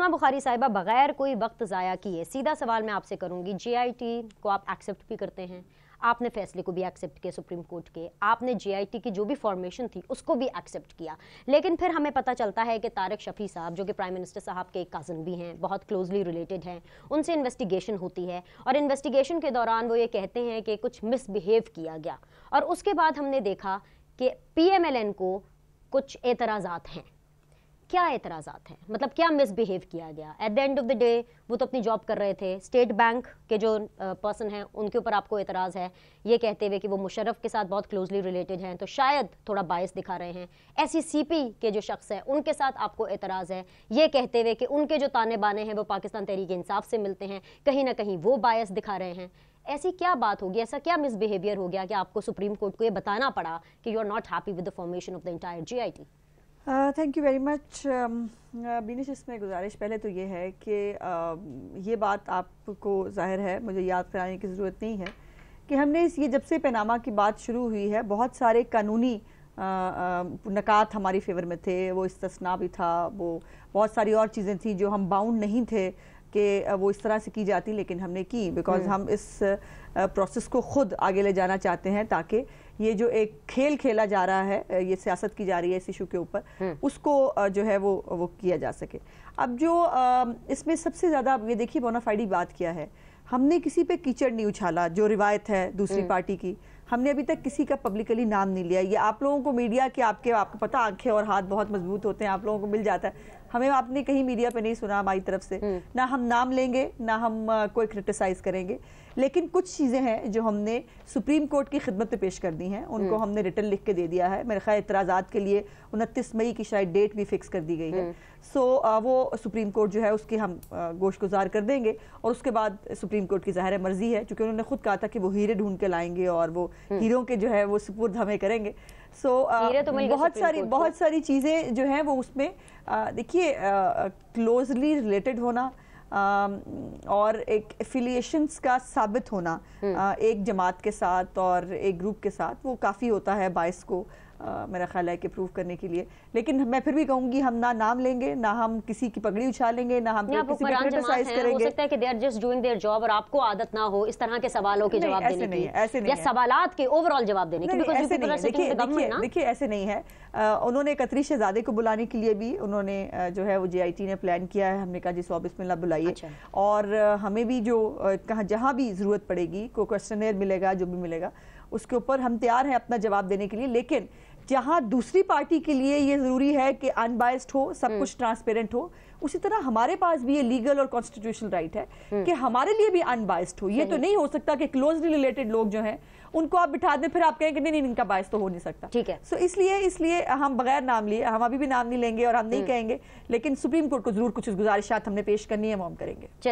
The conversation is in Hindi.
हाँ, बुखारी साहिबा बगैर कोई वक्त ज़ाया किए सीधा सवाल मैं आपसे करूंगी जीआईटी को आप एक्सेप्ट भी करते हैं आपने फैसले को भी एक्सेप्ट किया सुप्रीम कोर्ट के आपने जीआईटी की जो भी फॉर्मेशन थी उसको भी एक्सेप्ट किया लेकिन फिर हमें पता चलता है कि तारक शफी साहब जो कि प्राइम मिनिस्टर साहब के एक कज़न भी हैं बहुत क्लोजली रिलेटेड हैं उनसे इन्वेस्टिगेशन होती है और इन्वेस्टिगेशन के दौरान वो ये कहते हैं कि कुछ मिसबिहेव किया गया और उसके बाद हमने देखा कि पी को कुछ एतराज़ात हैं क्या एतराज़ा हैं मतलब क्या मिसबिहेव किया गया at the end of the day वो तो अपनी जॉब कर रहे थे स्टेट बैंक के जो पर्सन हैं उनके ऊपर आपको एतराज़ है ये कहते हुए कि वो मुशरफ के साथ बहुत क्लोजली रिलेटेड हैं तो शायद थोड़ा बायस दिखा रहे हैं एस के जो शख्स हैं उनके साथ आपको एतराज़ है ये कहते हुए कि उनके जो ताने बाने हैं वो पाकिस्तान तहरीक इंसाफ से मिलते हैं कहीं ना कहीं वो बायस दिखा रहे हैं ऐसी क्या बात होगी ऐसा क्या मिसबिहेवियर हो गया कि आपको सुप्रीम कोर्ट को ये बताना पड़ा कि you are not happy with the formation of the entire जी thank you very much Binish इसमें गुजारिश पहले तो ये है कि uh, ये बात आपको जाहिर है मुझे याद कराने की ज़रूरत नहीं है कि हमने इस ये जब से पैनामा की बात शुरू हुई है बहुत सारे कानूनी uh, um, नकात हमारी फेवर में थे वो इस्तना भी था वो बहुत सारी और चीज़ें थी जो हम बाउंड नहीं थे कि uh, वो इस तरह से की जाती लेकिन हमने की बिकॉज हम्म। हम इस प्रोसेस uh, को खुद आगे ले जाना चाहते हैं ताकि ये जो एक खेल खेला जा रहा है ये सियासत की जा रही है इस इशू के ऊपर हम्म। उसको जो है वो वो किया जा सके अब जो इसमें सबसे ज़्यादा ये देखिए बोनाफाइडी बात क्या है हमने किसी पे कीचड़ नहीं उछाला जो रिवायत है दूसरी हम्म। पार्टी की हमने अभी तक किसी का पब्लिकली नाम नहीं लिया ये आप लोगों को मीडिया के आपके आपको पता आंखें और हाथ बहुत मजबूत होते हैं आप लोगों को मिल जाता है हमें आपने कहीं मीडिया पे नहीं सुना हमारी तरफ से हम्म। ना हम नाम लेंगे ना हम कोई क्रिटिसाइज करेंगे लेकिन कुछ चीज़ें हैं जो हमने सुप्रीम कोर्ट की खिदमत पे पेश कर दी हैं उनको हम्म। हमने रिटर्न लिख के दे दिया है मेरे ख्याल इतराज़ात के लिए उनतीस मई की शायद डेट भी फिक्स कर दी गई है हम्म। सो वो सुप्रीम कोर्ट जो है उसकी हम गोश गुजार कर देंगे और उसके बाद सुप्रीम कोर्ट की ज़ाहिर मर्जी है चूँकि उन्होंने खुद कहा था कि वो हीरे ढूंढ के लाएंगे और वो हम्म। हीरो के जो है वो सुपुर्द हमें करेंगे सो so, तो बहुत सारी बहुत सारी चीज़ें जो हैं वो उसमें देखिए क्लोजली रिलेटेड होना और एक एफिलिएशंस का साबित होना हम्म। एक जमात के साथ और एक ग्रुप के साथ वो काफ़ी होता है बाइस को आ, मेरा ख्याल है कि प्रूव करने के लिए लेकिन मैं फिर भी कहूंगी हम ना नाम लेंगे ना हम किसी की पगड़ी उछालेंगे ना हम किसी करेंगे हो सकता है कि डूइंग देयर जॉब और आपको आदत ना हो इस तरह के सवालों के जवाब देने है ऐसे नहीं सवाल के ओवरऑल जवाब देने की देखिए ऐसे नहीं है उन्होंने कतरी शहजादे को बुलाने के लिए भी उन्होंने जो है वो जीआईटी ने प्लान किया है हमने कहा जी में बिस्मिल्ला बुलाइए अच्छा। और हमें भी जो कहाँ जहाँ भी ज़रूरत पड़ेगी को क्वेश्चनर मिलेगा जो भी मिलेगा उसके ऊपर हम तैयार हैं अपना जवाब देने के लिए लेकिन जहां दूसरी पार्टी के लिए ये जरूरी है कि अनबायस्ड हो सब हम्म। कुछ ट्रांसपेरेंट हो उसी तरह हमारे पास भी ये लीगल और कॉन्स्टिट्यूशनल राइट है हम्म। कि हमारे लिए भी अनबायस्ड हो ये तो नहीं हो सकता कि क्लोजली रिलेटेड लोग जो हैं उनको आप बिठा दें फिर आप कहें कि नहीं नहीं इनका बायस तो हो नहीं सकता ठीक है सो so, इसलिए इसलिए हम बगैर नाम लिए हम अभी भी नाम नहीं लेंगे और हम नहीं हम्म। कहेंगे लेकिन सुप्रीम कोर्ट को जरूर कुछ गुजारिशात हमने पेश करनी है वो हम करेंगे